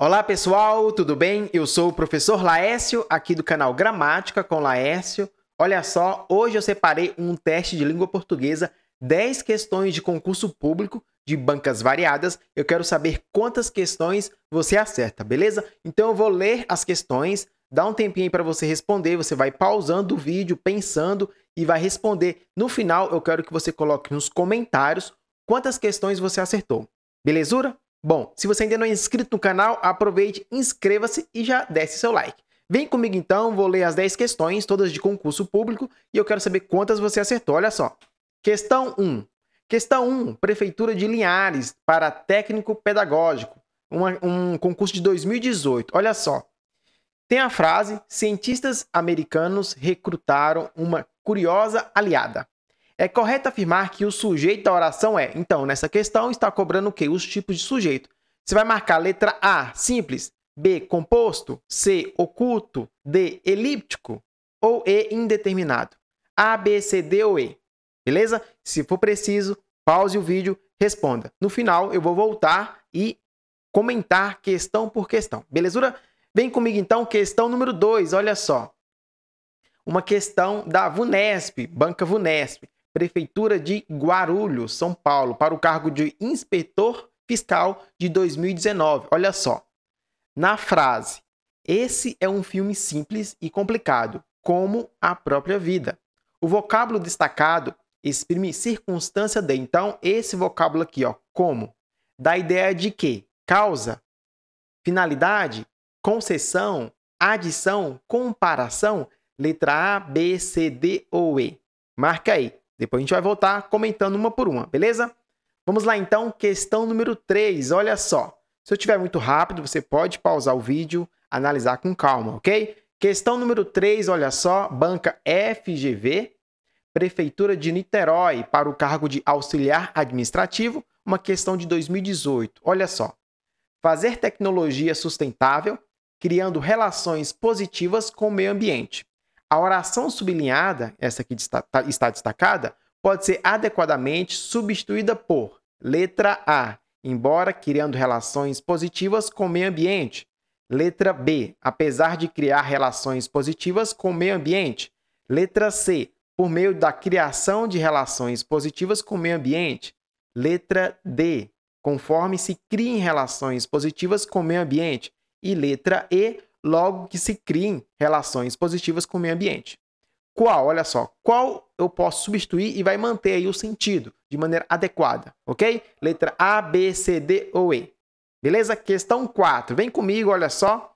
Olá pessoal, tudo bem? Eu sou o professor Laércio, aqui do canal Gramática com Laércio. Olha só, hoje eu separei um teste de língua portuguesa, 10 questões de concurso público de bancas variadas. Eu quero saber quantas questões você acerta, beleza? Então eu vou ler as questões, dá um tempinho para você responder, você vai pausando o vídeo, pensando e vai responder. No final, eu quero que você coloque nos comentários quantas questões você acertou. Belezura? Bom, se você ainda não é inscrito no canal, aproveite, inscreva-se e já desce seu like. Vem comigo então, vou ler as 10 questões, todas de concurso público, e eu quero saber quantas você acertou, olha só. Questão 1. Questão 1. Prefeitura de Linhares para técnico pedagógico. Uma, um concurso de 2018. Olha só. Tem a frase: cientistas americanos recrutaram uma curiosa aliada. É correto afirmar que o sujeito da oração é. Então, nessa questão, está cobrando o quê? Os tipos de sujeito. Você vai marcar a letra A, simples, B, composto, C, oculto, D, elíptico ou E, indeterminado. A, B, C, D ou E. Beleza? Se for preciso, pause o vídeo, responda. No final, eu vou voltar e comentar questão por questão. Belezura? Vem comigo então, questão número 2, olha só. Uma questão da VUNESP, Banca VUNESP. Prefeitura de Guarulhos, São Paulo, para o cargo de inspetor fiscal de 2019. Olha só. Na frase, esse é um filme simples e complicado, como a própria vida. O vocábulo destacado exprime circunstância de. Então, esse vocábulo aqui, ó, como, da ideia de que causa, finalidade, concessão, adição, comparação, letra A, B, C, D ou E. Marca aí. Depois a gente vai voltar comentando uma por uma, beleza? Vamos lá então, questão número 3. Olha só. Se eu estiver muito rápido, você pode pausar o vídeo, analisar com calma, ok? Questão número 3, olha só, banca FGV, Prefeitura de Niterói para o cargo de auxiliar administrativo, uma questão de 2018. Olha só. Fazer tecnologia sustentável, criando relações positivas com o meio ambiente. A oração sublinhada, essa que tá, está destacada, pode ser adequadamente substituída por letra A, embora criando relações positivas com o meio ambiente. Letra B, apesar de criar relações positivas com o meio ambiente. Letra C, por meio da criação de relações positivas com o meio ambiente. Letra D, conforme se criem relações positivas com o meio ambiente. E letra E, logo que se criem relações positivas com o meio ambiente. Qual, olha só, qual eu posso substituir e vai manter aí o sentido de maneira adequada, ok? Letra A, B, C, D ou E. Beleza? Questão 4. Vem comigo, olha só.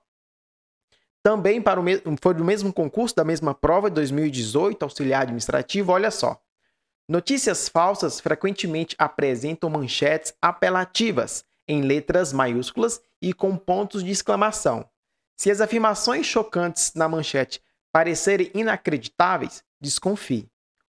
Também para o mesmo, foi do mesmo concurso, da mesma prova, 2018, auxiliar administrativo, olha só. Notícias falsas frequentemente apresentam manchetes apelativas em letras maiúsculas e com pontos de exclamação. Se as afirmações chocantes na manchete parecerem inacreditáveis, desconfie.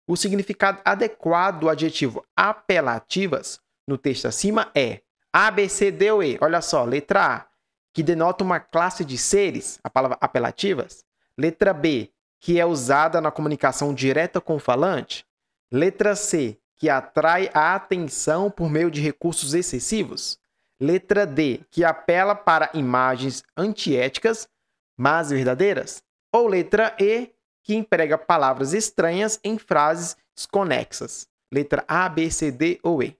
O significado adequado do adjetivo apelativas no texto acima é A, B, C, D ou E. Olha só, letra A, que denota uma classe de seres, a palavra apelativas. Letra B, que é usada na comunicação direta com o falante. Letra C, que atrai a atenção por meio de recursos excessivos. Letra D, que apela para imagens antiéticas, mas verdadeiras. Ou letra E, que emprega palavras estranhas em frases desconexas. Letra A, B, C, D ou E.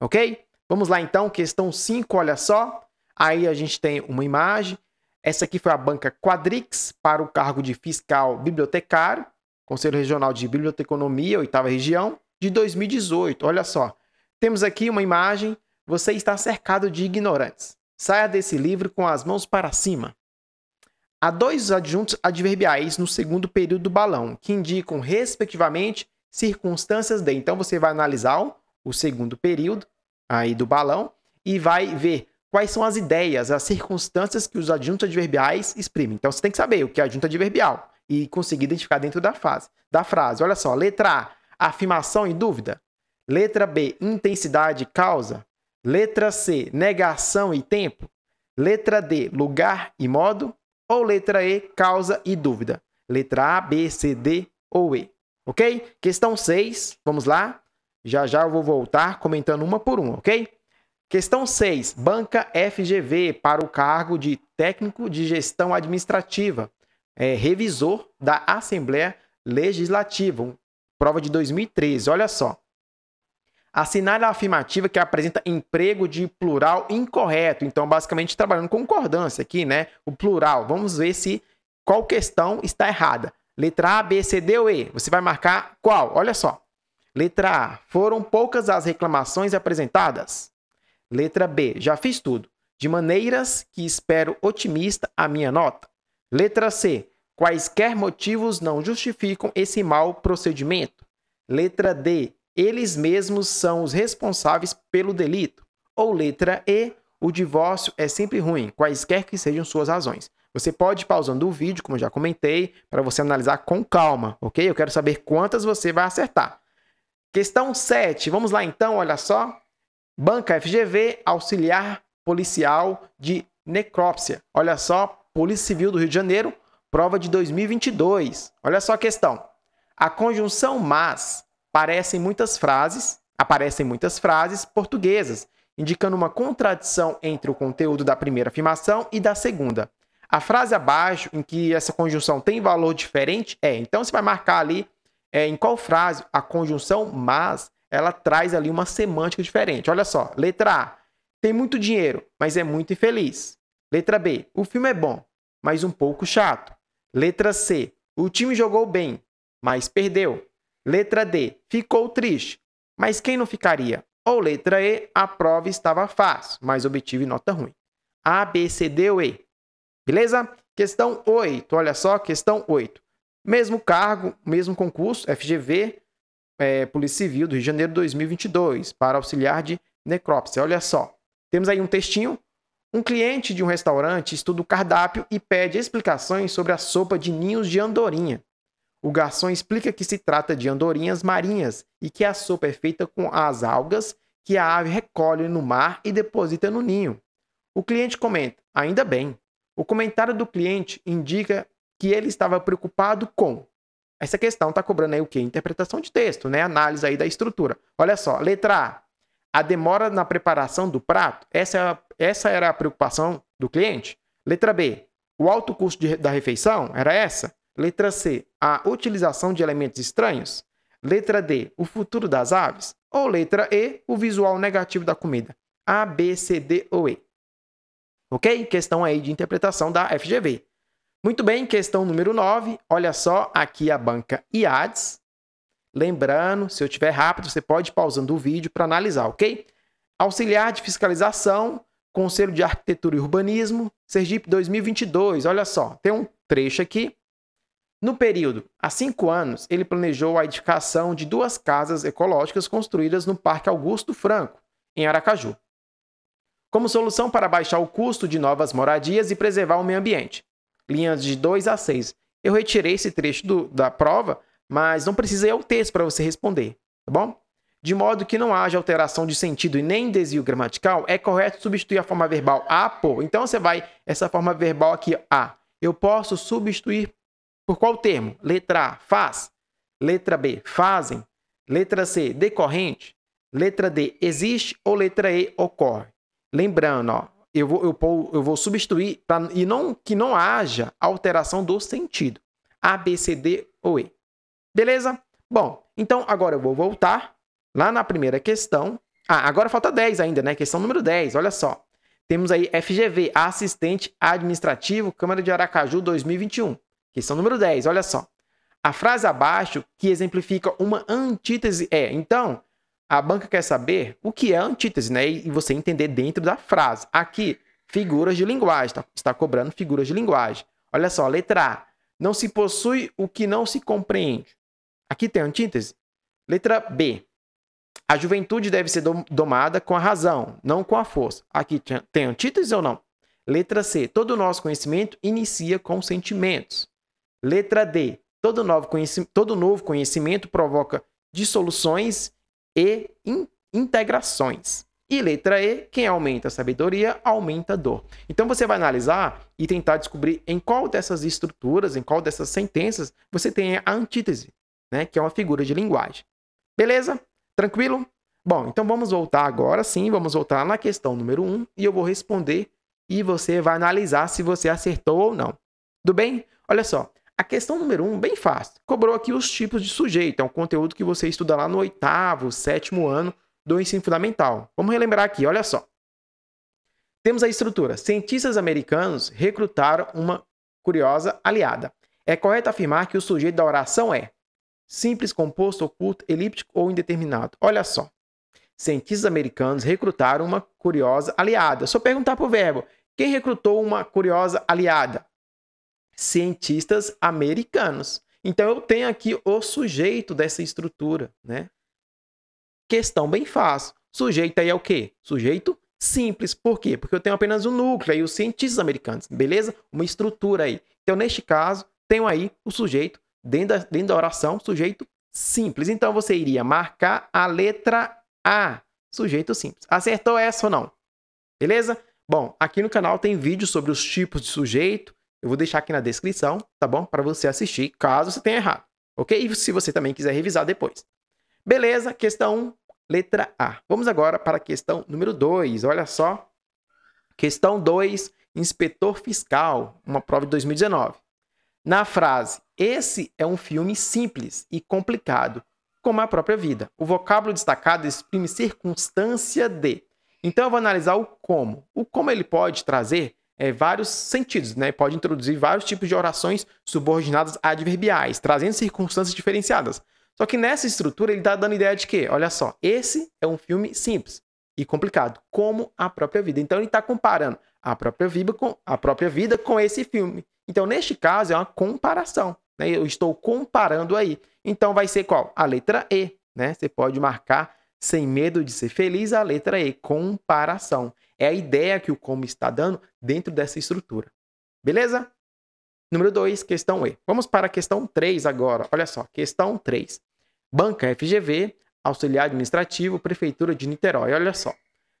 Ok? Vamos lá então, questão 5, olha só. Aí a gente tem uma imagem. Essa aqui foi a banca Quadrix para o cargo de fiscal bibliotecário, Conselho Regional de Biblioteconomia, oitava região, de 2018. Olha só. Temos aqui uma imagem você está cercado de ignorantes. Saia desse livro com as mãos para cima. Há dois adjuntos adverbiais no segundo período do balão, que indicam, respectivamente, circunstâncias de. Então você vai analisar o, segundo período aí do balão e vai ver quais são as ideias, as circunstâncias que os adjuntos adverbiais exprimem. Então você tem que saber o que é adjunto adverbial e conseguir identificar dentro da fase, Da frase, olha só, letra A, afirmação e dúvida. Letra B, intensidade e causa. Letra C, negação e tempo. Letra D, lugar e modo. Ou letra E, causa e dúvida. Letra A, B, C, D ou E. Ok? Questão 6, vamos lá. Já já eu vou voltar comentando uma por uma, ok? Questão 6. Banca FGV para o cargo de técnico de gestão administrativa, é, revisor da Assembleia Legislativa. Prova de 2013, olha só. Assinale a afirmativa que apresenta emprego de plural incorreto. Então, basicamente, trabalhando concordância aqui, né? O plural. Vamos ver se qual questão está errada. Letra A, B, C, D ou E? Você vai marcar qual? Olha só. Letra A. Foram poucas as reclamações apresentadas. Letra B. Já fiz tudo. De maneiras que espero otimista a minha nota. Letra C. Quaisquer motivos não justificam esse mau procedimento. Letra D eles mesmos são os responsáveis pelo delito. Ou letra E, o divórcio é sempre ruim, quaisquer que sejam suas razões. Você pode ir pausando o vídeo, como eu já comentei, para você analisar com calma, ok? Eu quero saber quantas você vai acertar. Questão 7, vamos lá então, olha só. Banca FGV, auxiliar policial de necrópsia. Olha só, Polícia Civil do Rio de Janeiro, prova de 2022. Olha só a questão. A conjunção mas Aparecem muitas frases, aparecem muitas frases portuguesas, indicando uma contradição entre o conteúdo da primeira afirmação e da segunda. A frase abaixo, em que essa conjunção tem valor diferente, é. Então você vai marcar ali é, em qual frase a conjunção mas ela traz ali uma semântica diferente. Olha só, letra A, tem muito dinheiro, mas é muito infeliz. Letra B, o filme é bom, mas um pouco chato. Letra C, o time jogou bem, mas perdeu. Letra D, ficou triste. Mas quem não ficaria? Ou letra E, a prova estava fácil, mas obtive nota ruim. A, B, C, D ou E. Beleza? Questão 8. Olha só, questão 8. Mesmo cargo, mesmo concurso, FGV, é, Polícia Civil do Rio de Janeiro 2022, para auxiliar de necrópsia. Olha só. Temos aí um textinho. Um cliente de um restaurante estuda o cardápio e pede explicações sobre a sopa de ninhos de andorinha. O garçom explica que se trata de andorinhas marinhas e que a sopa é feita com as algas que a ave recolhe no mar e deposita no ninho. O cliente comenta: ainda bem. O comentário do cliente indica que ele estava preocupado com. Essa questão está cobrando aí o quê? Interpretação de texto, né? Análise aí da estrutura. Olha só, letra A. A demora na preparação do prato, essa, é essa era a preocupação do cliente. Letra B. O alto custo de, da refeição, era essa? Letra C, a utilização de elementos estranhos. Letra D, o futuro das aves. Ou letra E, o visual negativo da comida. A, B, C, D ou E. Ok? Questão aí de interpretação da FGV. Muito bem, questão número 9. Olha só, aqui a banca IADS. Lembrando, se eu estiver rápido, você pode ir pausando o vídeo para analisar, ok? Auxiliar de fiscalização, Conselho de Arquitetura e Urbanismo, Sergipe 2022. Olha só, tem um trecho aqui no período, há cinco anos, ele planejou a edificação de duas casas ecológicas construídas no Parque Augusto Franco, em Aracaju, como solução para baixar o custo de novas moradias e preservar o meio ambiente. Linhas de 2 a 6. Eu retirei esse trecho do, da prova, mas não precisei o texto para você responder, tá bom? De modo que não haja alteração de sentido e nem desvio gramatical, é correto substituir a forma verbal a por. Então você vai, essa forma verbal aqui, a. Eu posso substituir por qual termo? Letra A, faz. Letra B, fazem. Letra C, decorrente. Letra D, existe. Ou letra E, ocorre. Lembrando, ó, eu, vou, eu, eu vou substituir pra, e não que não haja alteração do sentido. A, B, C, D ou E. Beleza? Bom, então agora eu vou voltar lá na primeira questão. Ah, agora falta 10 ainda, né? Questão número 10, olha só. Temos aí FGV, assistente administrativo, Câmara de Aracaju 2021. Questão número 10, olha só. A frase abaixo que exemplifica uma antítese é: então, a banca quer saber o que é antítese, né? E você entender dentro da frase. Aqui, figuras de linguagem, tá? está cobrando figuras de linguagem. Olha só, letra A. Não se possui o que não se compreende. Aqui tem antítese. Letra B. A juventude deve ser domada com a razão, não com a força. Aqui tem antítese ou não? Letra C. Todo o nosso conhecimento inicia com sentimentos. Letra D. Todo novo, todo novo conhecimento provoca dissoluções e in integrações. E letra E, quem aumenta a sabedoria, aumenta a dor. Então você vai analisar e tentar descobrir em qual dessas estruturas, em qual dessas sentenças você tem a antítese, né? que é uma figura de linguagem. Beleza? Tranquilo? Bom, então vamos voltar agora sim, vamos voltar na questão número 1 um, e eu vou responder e você vai analisar se você acertou ou não. Tudo bem? Olha só, a questão número um, bem fácil. Cobrou aqui os tipos de sujeito. É um conteúdo que você estuda lá no oitavo, sétimo ano do ensino fundamental. Vamos relembrar aqui, olha só. Temos a estrutura. Cientistas americanos recrutaram uma curiosa aliada. É correto afirmar que o sujeito da oração é simples, composto, oculto, elíptico ou indeterminado. Olha só. Cientistas americanos recrutaram uma curiosa aliada. Só perguntar para o verbo: quem recrutou uma curiosa aliada? cientistas americanos. Então eu tenho aqui o sujeito dessa estrutura, né? Questão bem fácil. Sujeito aí é o quê? Sujeito simples. Por quê? Porque eu tenho apenas o um núcleo aí, os cientistas americanos, beleza? Uma estrutura aí. Então, neste caso, tenho aí o sujeito dentro da, dentro da oração, sujeito simples. Então, você iria marcar a letra A, sujeito simples. Acertou essa ou não? Beleza? Bom, aqui no canal tem vídeo sobre os tipos de sujeito, eu vou deixar aqui na descrição, tá bom? Para você assistir, caso você tenha errado, ok? E se você também quiser revisar depois. Beleza, questão 1, letra A. Vamos agora para a questão número 2, olha só. Questão 2, inspetor fiscal, uma prova de 2019. Na frase, esse é um filme simples e complicado, como a própria vida. O vocábulo destacado exprime circunstância de. Então eu vou analisar o como. O como ele pode trazer é, vários sentidos, né? Pode introduzir vários tipos de orações subordinadas adverbiais, trazendo circunstâncias diferenciadas. Só que nessa estrutura ele está dando ideia de que, olha só, esse é um filme simples e complicado, como a própria vida. Então ele está comparando a própria vida com a própria vida com esse filme. Então neste caso é uma comparação, né? Eu estou comparando aí. Então vai ser qual? A letra E, né? Você pode marcar sem medo de ser feliz, a letra E, comparação. É a ideia que o como está dando dentro dessa estrutura. Beleza? Número 2, questão E. Vamos para a questão 3 agora. Olha só, questão 3. Banca FGV, auxiliar administrativo, prefeitura de Niterói. Olha só.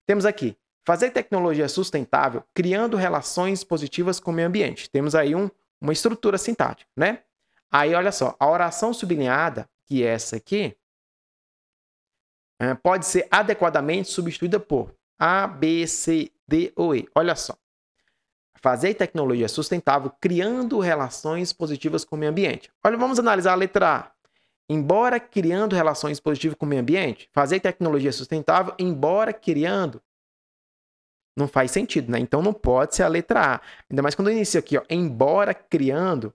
Temos aqui fazer tecnologia sustentável criando relações positivas com o meio ambiente. Temos aí um, uma estrutura sintática, né? Aí olha só, a oração sublinhada, que é essa aqui, é, pode ser adequadamente substituída por A, B, C, D ou E. Olha só. Fazer tecnologia sustentável criando relações positivas com o meio ambiente. Olha, vamos analisar a letra A. Embora criando relações positivas com o meio ambiente, fazer tecnologia sustentável, embora criando, não faz sentido, né? Então não pode ser a letra A. Ainda mais quando eu inicio aqui, ó, embora criando,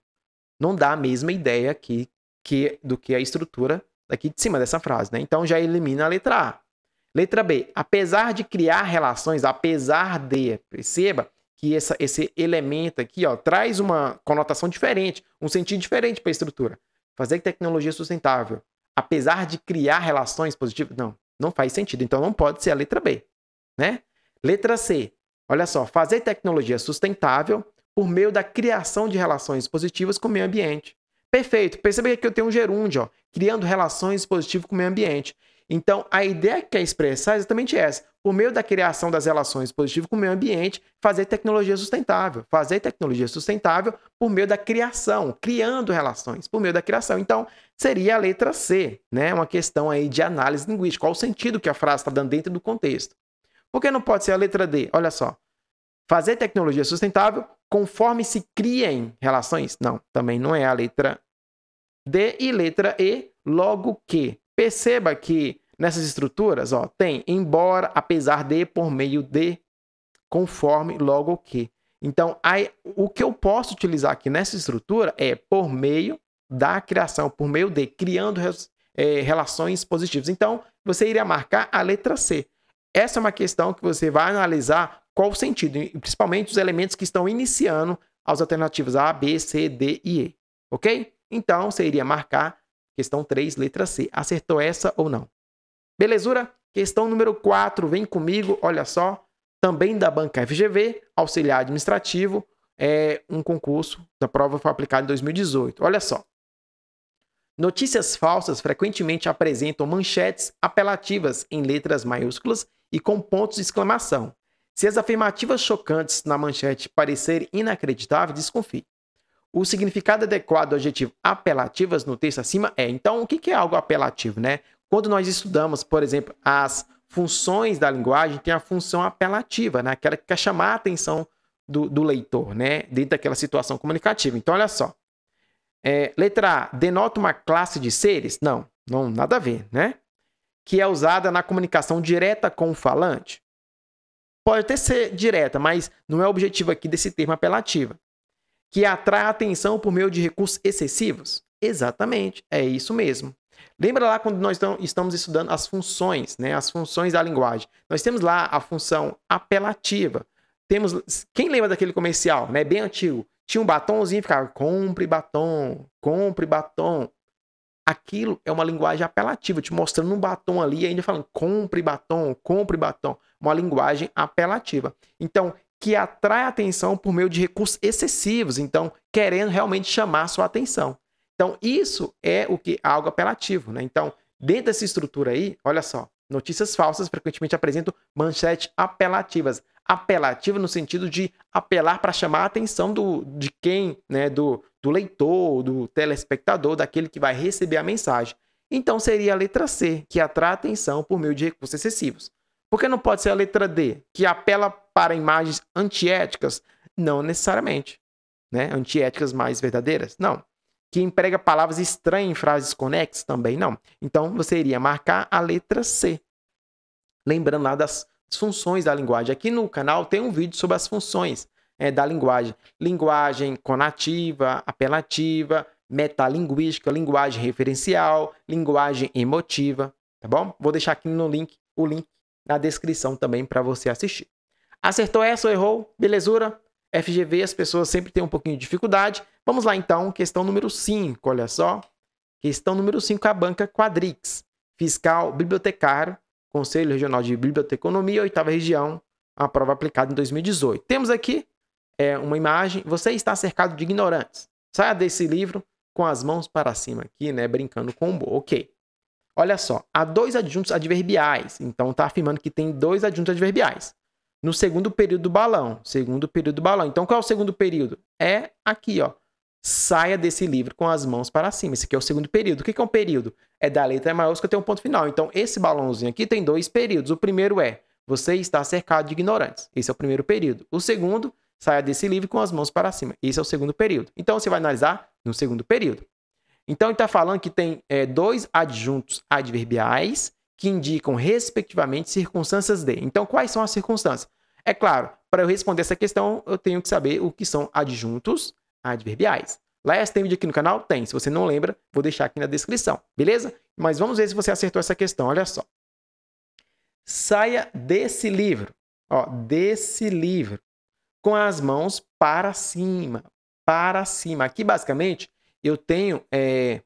não dá a mesma ideia aqui que, do que a estrutura Daqui de cima dessa frase, né? Então já elimina a letra A. Letra B. Apesar de criar relações, apesar de, perceba que essa, esse elemento aqui ó, traz uma conotação diferente, um sentido diferente para a estrutura. Fazer tecnologia sustentável, apesar de criar relações positivas, não, não faz sentido. Então não pode ser a letra B, né? Letra C. Olha só, fazer tecnologia sustentável por meio da criação de relações positivas com o meio ambiente. Perfeito. Perceba que aqui eu tenho um gerúndio, ó, criando relações positivas com o meio ambiente. Então, a ideia que quer expressar é exatamente essa. Por meio da criação das relações positivas com o meio ambiente, fazer tecnologia sustentável. Fazer tecnologia sustentável por meio da criação, criando relações, por meio da criação. Então, seria a letra C, né? Uma questão aí de análise linguística. Qual o sentido que a frase está dando dentro do contexto? Por que não pode ser a letra D? Olha só. Fazer tecnologia sustentável conforme se criem relações? Não, também não é a letra D e letra E, logo que. Perceba que nessas estruturas, ó, tem embora, apesar de, por meio de, conforme, logo que. Então, aí, o que eu posso utilizar aqui nessa estrutura é por meio da criação, por meio de, criando é, relações positivas. Então, você iria marcar a letra C. Essa é uma questão que você vai analisar qual o sentido, e principalmente os elementos que estão iniciando as alternativas A, B, C, D e E, ok? Então, você iria marcar questão 3, letra C. Acertou essa ou não? Belezura? Questão número 4, vem comigo, olha só, também da banca FGV, auxiliar administrativo, é um concurso da prova foi aplicada em 2018. Olha só. Notícias falsas frequentemente apresentam manchetes apelativas em letras maiúsculas e com pontos de exclamação. Se as afirmativas chocantes na manchete parecerem inacreditáveis, desconfie. O significado adequado do adjetivo apelativas no texto acima é. Então, o que é algo apelativo, né? Quando nós estudamos, por exemplo, as funções da linguagem, tem a função apelativa, né? Aquela que quer chamar a atenção do, do leitor, né? Dentro daquela situação comunicativa. Então, olha só. É, letra A, denota uma classe de seres? Não, não, nada a ver, né? Que é usada na comunicação direta com o falante pode até ser direta, mas não é o objetivo aqui desse termo apelativa, que é atrai atenção por meio de recursos excessivos? Exatamente, é isso mesmo. Lembra lá quando nós estamos estudando as funções, né? as funções da linguagem. Nós temos lá a função apelativa. Temos, quem lembra daquele comercial, né? bem antigo? Tinha um batomzinho e ficava, compre batom, compre batom aquilo é uma linguagem apelativa, te mostrando um batom ali e ainda falando compre batom, compre batom. Uma linguagem apelativa. Então, que atrai atenção por meio de recursos excessivos, então, querendo realmente chamar sua atenção. Então, isso é o que algo apelativo, né? Então, dentro dessa estrutura aí, olha só, notícias falsas frequentemente apresentam manchetes apelativas. Apelativa no sentido de apelar para chamar a atenção do, de quem, né, do, do leitor, do telespectador, daquele que vai receber a mensagem. Então seria a letra C, que atrai a atenção por meio de recursos excessivos. Porque não pode ser a letra D, que apela para imagens antiéticas? Não necessariamente. Né? Antiéticas mais verdadeiras? Não. Que emprega palavras estranhas em frases conexas? Também não. Então você iria marcar a letra C. Lembrando lá das funções da linguagem. Aqui no canal tem um vídeo sobre as funções é, da linguagem. Linguagem conativa, apelativa, metalinguística, linguagem referencial, linguagem emotiva, tá bom? Vou deixar aqui no link, o link na descrição também para você assistir. Acertou essa ou errou? Belezura? FGV as pessoas sempre têm um pouquinho de dificuldade. Vamos lá então, questão número 5, olha só. Questão número 5, a banca Quadrix, fiscal bibliotecário, Conselho Regional de Biblioteconomia, oitava região, a prova aplicada em 2018. Temos aqui é, uma imagem, você está cercado de ignorantes. Saia desse livro com as mãos para cima aqui, né, brincando com o bo. Ok. Olha só, há dois adjuntos adverbiais. Então está afirmando que tem dois adjuntos adverbiais. No segundo período do balão, segundo período do balão. Então qual é o segundo período? É aqui, ó. Saia desse livro com as mãos para cima. Esse aqui é o segundo período. O que é um período? É da letra maiúscula tem um ponto final. Então esse balãozinho aqui tem dois períodos. O primeiro é você está cercado de ignorantes. Esse é o primeiro período. O segundo Saia desse livro com as mãos para cima. Esse é o segundo período. Então você vai analisar no segundo período. Então ele está falando que tem é, dois adjuntos adverbiais que indicam, respectivamente, circunstâncias de. Então, quais são as circunstâncias? É claro, para eu responder essa questão, eu tenho que saber o que são adjuntos adverbiais. Lá tem vídeo aqui no canal? Tem. Se você não lembra, vou deixar aqui na descrição, beleza? Mas vamos ver se você acertou essa questão, olha só. Saia desse livro. Ó, desse livro com as mãos para cima. Para cima. Aqui, basicamente, eu tenho é,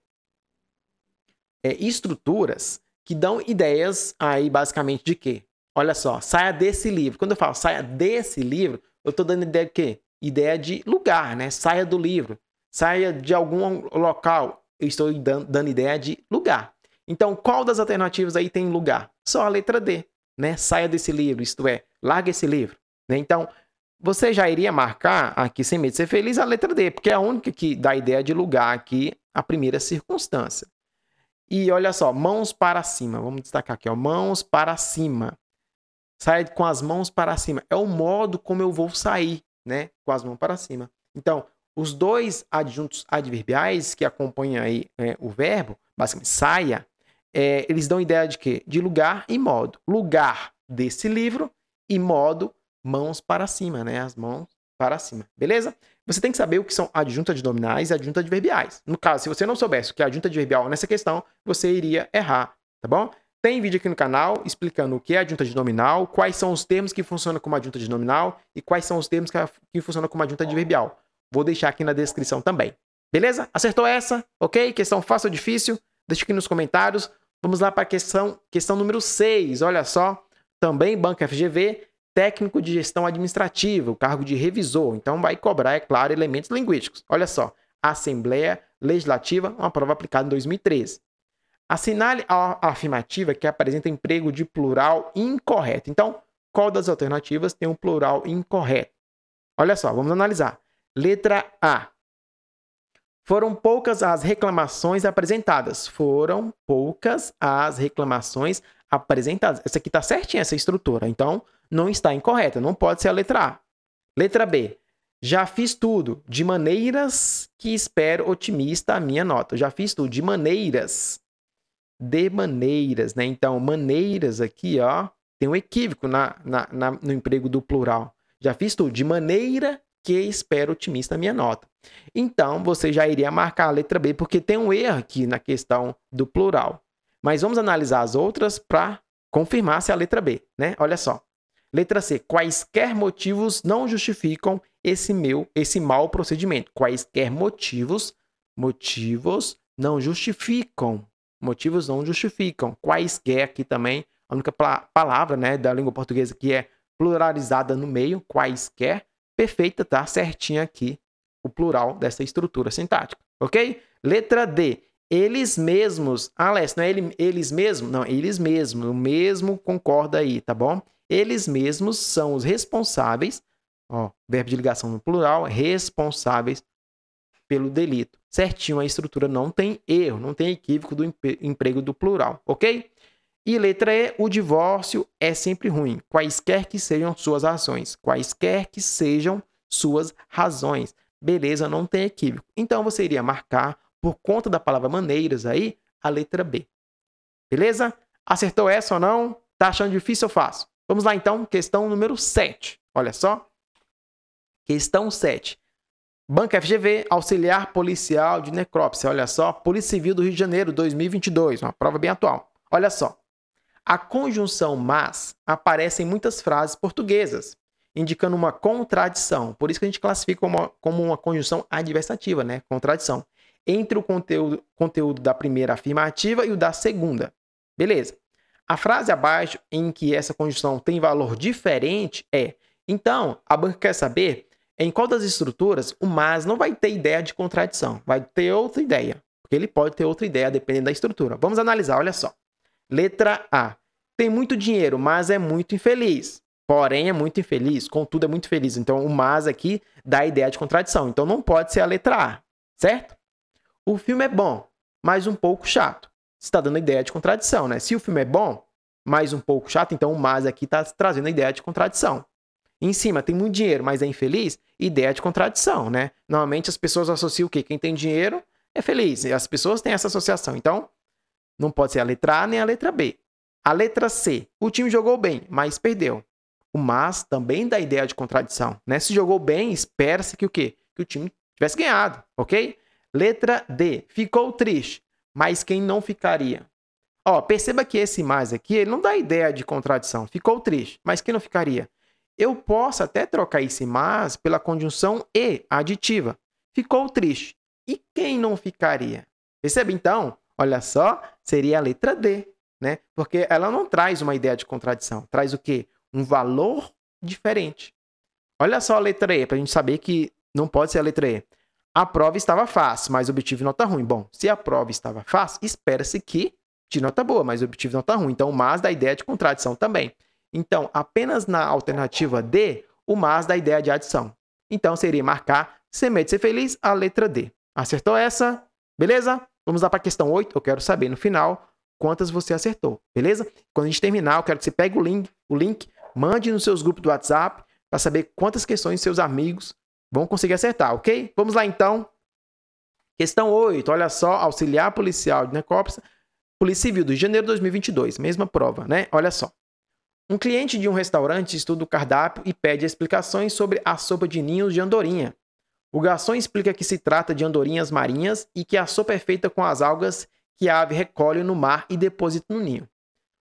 é, estruturas que dão ideias aí, basicamente, de quê? Olha só, saia desse livro. Quando eu falo saia desse livro, eu estou dando ideia de quê? Ideia de lugar, né? Saia do livro. Saia de algum local. Eu estou dando, ideia de lugar. Então, qual das alternativas aí tem lugar? Só a letra D, né? Saia desse livro, isto é, larga esse livro. Né? Então, você já iria marcar aqui sem medo de ser feliz a letra D, porque é a única que dá a ideia de lugar aqui, a primeira circunstância. E olha só, mãos para cima. Vamos destacar aqui, ó, mãos para cima. Saia com as mãos para cima. É o modo como eu vou sair, né? Com as mãos para cima. Então, os dois adjuntos adverbiais que acompanham aí é, o verbo, basicamente saia, é, eles dão ideia de quê? De lugar e modo. Lugar desse livro e modo mãos para cima, né? As mãos para cima, beleza? Você tem que saber o que são adjunta nominais e adjunta verbiais. No caso, se você não soubesse o que é adjunta verbial nessa questão, você iria errar, tá bom? Tem vídeo aqui no canal explicando o que é adjunta nominal, quais são os termos que funcionam como adjunta nominal e quais são os termos que, funcionam como adjunta verbial. Vou deixar aqui na descrição também. Beleza? Acertou essa? Ok? Questão fácil ou difícil? Deixa aqui nos comentários. Vamos lá para a questão, questão número 6. Olha só, também Banco FGV técnico de gestão administrativa, o cargo de revisor. Então, vai cobrar, é claro, elementos linguísticos. Olha só, Assembleia Legislativa, uma prova aplicada em 2013. Assinale a afirmativa que apresenta emprego de plural incorreto. Então, qual das alternativas tem um plural incorreto? Olha só, vamos analisar. Letra A. Foram poucas as reclamações apresentadas. Foram poucas as reclamações apresentadas. Essa aqui está certinha, essa estrutura. Então, não está incorreta, não pode ser a letra A. Letra B. Já fiz tudo de maneiras que espero otimista a minha nota. Já fiz tudo de maneiras. De maneiras, né? Então, maneiras aqui, ó, tem um equívoco na, na, na no emprego do plural. Já fiz tudo de maneira que espero otimista a minha nota. Então, você já iria marcar a letra B, porque tem um erro aqui na questão do plural. Mas vamos analisar as outras para confirmar se é a letra B, né? Olha só. Letra C. Quaisquer motivos não justificam esse meu, esse mau procedimento. Quaisquer motivos, motivos não justificam. Motivos não justificam. Quaisquer aqui também, a única palavra né, da língua portuguesa que é pluralizada no meio, quaisquer. Perfeita, tá certinha aqui o plural dessa estrutura sintática, ok? Letra D. Eles mesmos. Ah, não é ele, eles mesmos? Não, eles mesmos. O mesmo concorda aí, tá bom? eles mesmos são os responsáveis, ó, verbo de ligação no plural, responsáveis pelo delito. Certinho, a estrutura não tem erro, não tem equívoco do emprego do plural, ok? E letra E, o divórcio é sempre ruim, quaisquer que sejam suas ações, quaisquer que sejam suas razões. Beleza, não tem equívoco. Então você iria marcar, por conta da palavra maneiras aí, a letra B. Beleza? Acertou essa ou não? Tá achando difícil ou fácil? Vamos lá então, questão número 7. Olha só. Questão 7. Banco FGV, auxiliar policial de necrópsia. Olha só, Polícia Civil do Rio de Janeiro, 2022. Uma prova bem atual. Olha só. A conjunção mas aparece em muitas frases portuguesas, indicando uma contradição. Por isso que a gente classifica como, como uma conjunção adversativa, né? Contradição. Entre o conteúdo, conteúdo da primeira afirmativa e o da segunda. Beleza. A frase abaixo em que essa conjunção tem valor diferente é: então, a banca quer saber em qual das estruturas o mas não vai ter ideia de contradição, vai ter outra ideia, porque ele pode ter outra ideia dependendo da estrutura. Vamos analisar, olha só. Letra A. Tem muito dinheiro, mas é muito infeliz. Porém, é muito infeliz, contudo, é muito feliz. Então, o mas aqui dá a ideia de contradição. Então, não pode ser a letra A, certo? O filme é bom, mas um pouco chato está dando a ideia de contradição, né? Se o filme é bom, mas um pouco chato, então o mas aqui está trazendo a ideia de contradição. Em cima, tem muito dinheiro, mas é infeliz, ideia de contradição, né? Normalmente as pessoas associam o quê? Quem tem dinheiro é feliz. E as pessoas têm essa associação. Então, não pode ser a letra A nem a letra B. A letra C, o time jogou bem, mas perdeu. O mas também dá ideia de contradição, né? Se jogou bem, espera-se que o quê? Que o time tivesse ganhado, ok? Letra D, ficou triste, mas quem não ficaria? Ó, perceba que esse mais aqui não dá ideia de contradição. Ficou triste, mas quem não ficaria? Eu posso até trocar esse mas pela conjunção e aditiva. Ficou triste. E quem não ficaria? Percebe então? Olha só, seria a letra D, né? Porque ela não traz uma ideia de contradição, traz o quê? Um valor diferente. Olha só a letra E, para a gente saber que não pode ser a letra E. A prova estava fácil, mas obtive nota ruim. Bom, se a prova estava fácil, espera-se que de nota boa, mas obtive nota ruim. Então, o mas da ideia de contradição também. Então, apenas na alternativa D, o mas da ideia de adição. Então, seria marcar semente de ser feliz, a letra D. Acertou essa? Beleza? Vamos lá para a questão 8. Eu quero saber no final quantas você acertou, beleza? Quando a gente terminar, eu quero que você pegue o link, o link mande nos seus grupos do WhatsApp para saber quantas questões seus amigos Vamos conseguir acertar, ok? Vamos lá então. Questão 8. Olha só, auxiliar policial de necópsia, Polícia Civil, do de janeiro de 2022. Mesma prova, né? Olha só. Um cliente de um restaurante estuda o cardápio e pede explicações sobre a sopa de ninhos de andorinha. O garçom explica que se trata de andorinhas marinhas e que a sopa é feita com as algas que a ave recolhe no mar e deposita no ninho.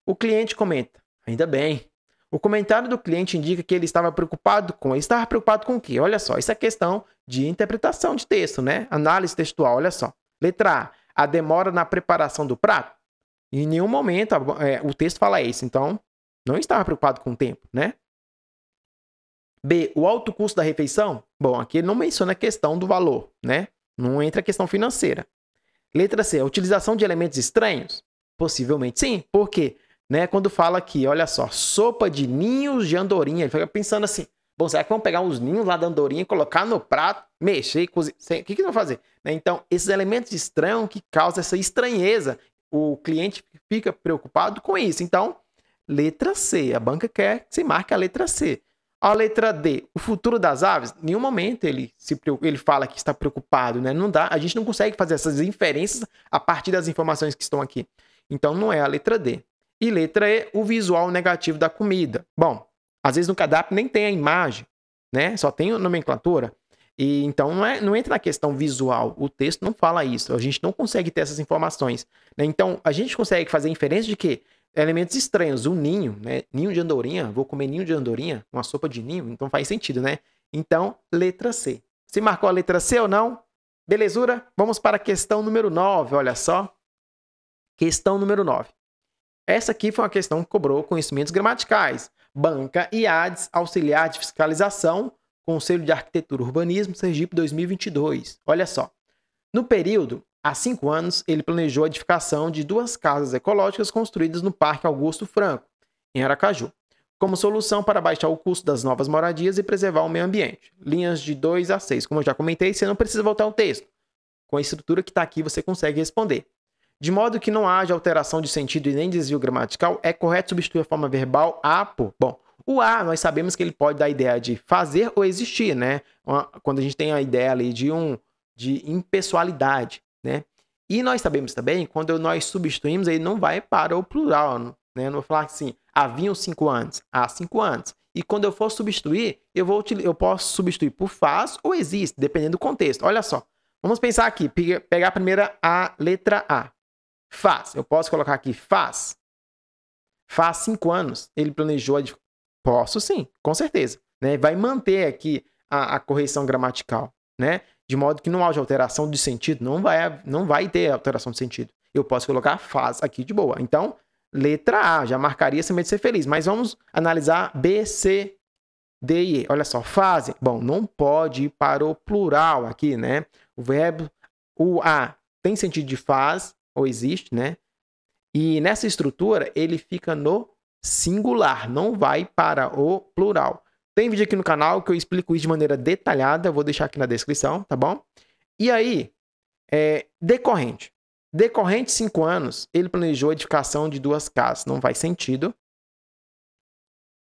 O cliente comenta: Ainda bem, o comentário do cliente indica que ele estava preocupado com. Ele estava preocupado com o quê? Olha só, isso é questão de interpretação de texto, né? Análise textual, olha só. Letra A, a demora na preparação do prato. Em nenhum momento é, o texto fala isso, então não estava preocupado com o tempo, né? B, o alto custo da refeição. Bom, aqui ele não menciona a questão do valor, né? Não entra a questão financeira. Letra C, a utilização de elementos estranhos. Possivelmente sim, porque né? Quando fala aqui, olha só, sopa de ninhos de andorinha, ele fica pensando assim, bom, será que vamos pegar uns ninhos lá da andorinha, colocar no prato, mexer, cozinhar, o que que vão fazer? Né? Então, esses elementos estranhos que causam essa estranheza, o cliente fica preocupado com isso. Então, letra C, a banca quer que você marque a letra C. A letra D, o futuro das aves, em nenhum momento ele, se, ele fala que está preocupado, né? Não dá, a gente não consegue fazer essas inferências a partir das informações que estão aqui. Então não é a letra D. E letra E, o visual negativo da comida. Bom, às vezes no cardápio nem tem a imagem, né? Só tem a nomenclatura. E então não, é, não entra na questão visual. O texto não fala isso. A gente não consegue ter essas informações. Né? Então a gente consegue fazer inferência de que elementos estranhos, o ninho, né? Ninho de andorinha, vou comer ninho de andorinha, uma sopa de ninho, então faz sentido, né? Então, letra C. Se marcou a letra C ou não? Belezura? Vamos para a questão número 9, olha só. Questão número 9. Essa aqui foi uma questão que cobrou conhecimentos gramaticais. Banca e ADES, Auxiliar de Fiscalização, Conselho de Arquitetura e Urbanismo, Sergipe 2022. Olha só. No período, há cinco anos, ele planejou a edificação de duas casas ecológicas construídas no Parque Augusto Franco, em Aracaju, como solução para baixar o custo das novas moradias e preservar o meio ambiente. Linhas de 2 a 6. Como eu já comentei, você não precisa voltar ao texto. Com a estrutura que está aqui, você consegue responder. De modo que não haja alteração de sentido e nem desvio gramatical, é correto substituir a forma verbal a por. Bom, o a, nós sabemos que ele pode dar a ideia de fazer ou existir, né? Quando a gente tem a ideia ali de um de impessoalidade, né? E nós sabemos também, quando nós substituímos, ele não vai para o plural, né? não vou falar assim, haviam cinco anos, há cinco anos. E quando eu for substituir, eu, vou, eu posso substituir por faz ou existe, dependendo do contexto. Olha só, vamos pensar aqui, pegar a primeira a letra A. Faz. Eu posso colocar aqui faz. Faz cinco anos. Ele planejou a. Posso sim, com certeza. Né? Vai manter aqui a, a correção gramatical, né? De modo que não haja alteração de sentido. Não vai, não vai ter alteração de sentido. Eu posso colocar faz aqui de boa. Então, letra A, já marcaria medo de ser feliz. Mas vamos analisar B, C, D e E. Olha só, fazem, Bom, não pode ir para o plural aqui, né? O verbo o A tem sentido de faz, ou existe, né? E nessa estrutura ele fica no singular, não vai para o plural. Tem vídeo aqui no canal que eu explico isso de maneira detalhada, vou deixar aqui na descrição, tá bom? E aí, é, decorrente. Decorrente cinco anos, ele planejou a edificação de duas casas. Não faz sentido.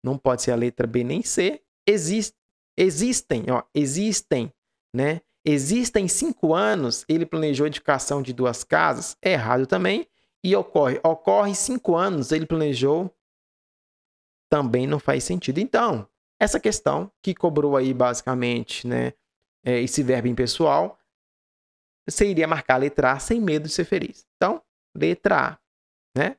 Não pode ser a letra B nem C. Existe, existem, ó, existem, né? Existem cinco anos, ele planejou a edificação de duas casas, é errado também, e ocorre. Ocorre cinco anos, ele planejou, também não faz sentido. Então, essa questão que cobrou aí basicamente né, é, esse verbo impessoal, você iria marcar a letra A sem medo de ser feliz. Então, letra A, né?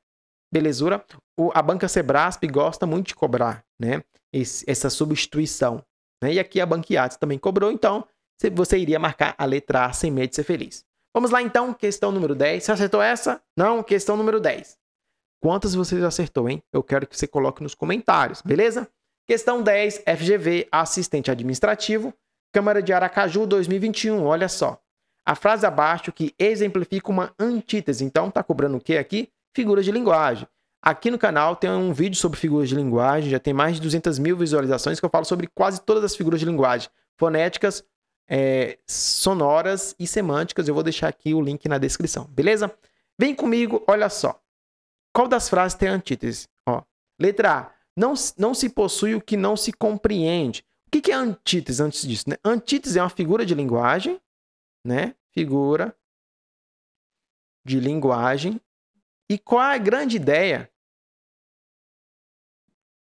Belezura? O, a banca Sebrasp gosta muito de cobrar, né? Esse, essa substituição. Né? E aqui a Banquiates também cobrou, então você iria marcar a letra A sem medo de ser feliz. Vamos lá então, questão número 10. Você acertou essa? Não, questão número 10. Quantas vocês acertou, hein? Eu quero que você coloque nos comentários, beleza? Questão 10, FGV, assistente administrativo, Câmara de Aracaju 2021, olha só. A frase abaixo que exemplifica uma antítese, então tá cobrando o que aqui? Figuras de linguagem. Aqui no canal tem um vídeo sobre figuras de linguagem, já tem mais de 200 mil visualizações que eu falo sobre quase todas as figuras de linguagem, fonéticas, é, sonoras e semânticas. Eu vou deixar aqui o link na descrição, beleza? Vem comigo, olha só. Qual das frases tem antítese? Ó, letra A. Não, não se possui o que não se compreende. O que, que é antítese antes disso? Né? Antítese é uma figura de linguagem, né? Figura de linguagem. E qual é a grande ideia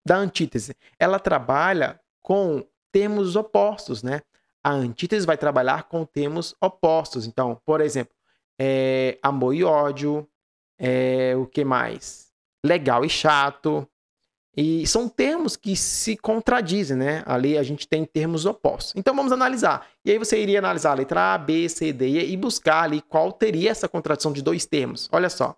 da antítese? Ela trabalha com termos opostos, né? a antítese vai trabalhar com termos opostos. Então, por exemplo, é, amor e ódio, é, o que mais? Legal e chato. E são termos que se contradizem, né? Ali a gente tem termos opostos. Então vamos analisar. E aí você iria analisar a letra A, B, C, D e buscar ali qual teria essa contradição de dois termos. Olha só.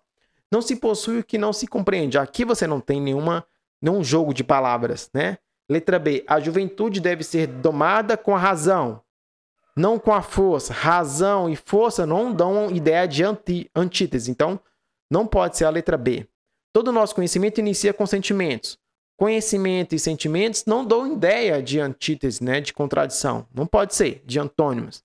Não se possui o que não se compreende. Aqui você não tem nenhuma, nenhum jogo de palavras, né? Letra B. A juventude deve ser domada com a razão, não com a força. Razão e força não dão ideia de anti, antítese. Então, não pode ser a letra B. Todo o nosso conhecimento inicia com sentimentos. Conhecimento e sentimentos não dão ideia de antítese, né, de contradição. Não pode ser, de antônimos.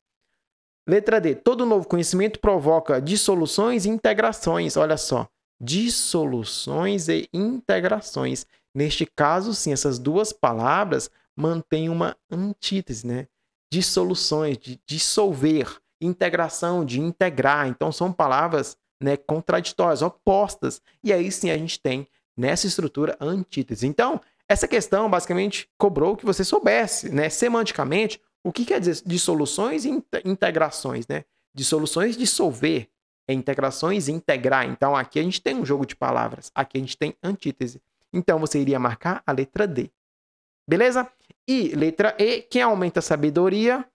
Letra D. Todo novo conhecimento provoca dissoluções e integrações. Olha só. Dissoluções e integrações. Neste caso, sim, essas duas palavras mantêm uma antítese, né? Dissoluções, de dissolver, integração, de integrar. Então, são palavras né, contraditórias, opostas. E aí sim a gente tem nessa estrutura antítese. Então, essa questão basicamente cobrou que você soubesse, né, semanticamente, o que quer dizer dissoluções e integrações, né? Dissoluções, dissolver, é integrações, integrar. Então, aqui a gente tem um jogo de palavras, aqui a gente tem antítese. Então você iria marcar a letra D. Beleza? E letra E, quem aumenta a sabedoria,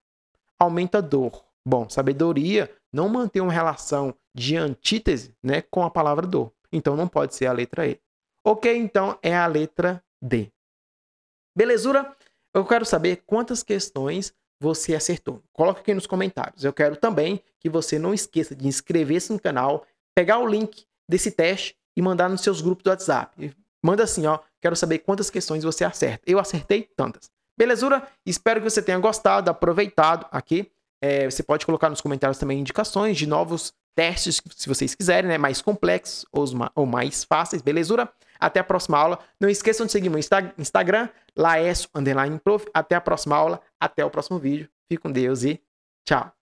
aumenta a dor. Bom, sabedoria não mantém uma relação de antítese né, com a palavra dor. Então não pode ser a letra E. Ok, então é a letra D. Belezura? Eu quero saber quantas questões você acertou. Coloque aqui nos comentários. Eu quero também que você não esqueça de inscrever-se no canal, pegar o link desse teste e mandar nos seus grupos do WhatsApp. Manda assim, ó. Quero saber quantas questões você acerta. Eu acertei tantas. Belezura? Espero que você tenha gostado, aproveitado aqui. É, você pode colocar nos comentários também indicações de novos testes, se vocês quiserem, né? Mais complexos ou mais fáceis, belezura? Até a próxima aula. Não esqueçam de seguir meu Instagram, laes__prof. Até a próxima aula, até o próximo vídeo. Fique com Deus e tchau!